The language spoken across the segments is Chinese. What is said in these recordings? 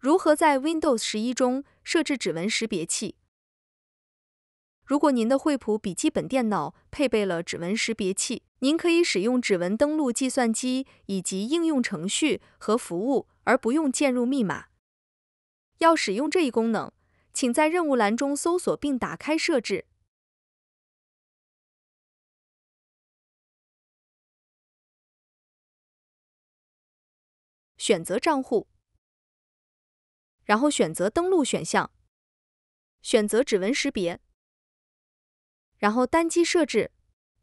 如何在 Windows 十一中设置指纹识别器？如果您的惠普笔记本电脑配备了指纹识别器，您可以使用指纹登录计算机以及应用程序和服务，而不用键入密码。要使用这一功能，请在任务栏中搜索并打开设置，选择账户。然后选择登录选项，选择指纹识别，然后单击设置。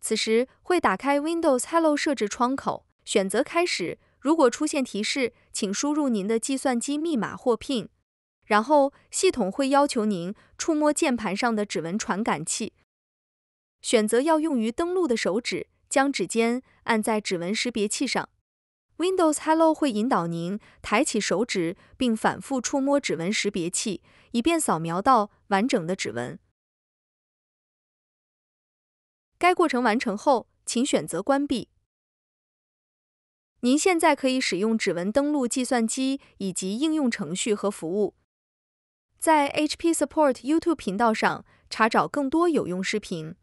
此时会打开 Windows Hello 设置窗口，选择开始。如果出现提示，请输入您的计算机密码或 PIN。然后系统会要求您触摸键盘上的指纹传感器，选择要用于登录的手指，将指尖按在指纹识别器上。Windows Hello 会引导您抬起手指，并反复触摸指纹识别器，以便扫描到完整的指纹。该过程完成后，请选择关闭。您现在可以使用指纹登录计算机以及应用程序和服务。在 HP Support YouTube 频道上查找更多有用视频。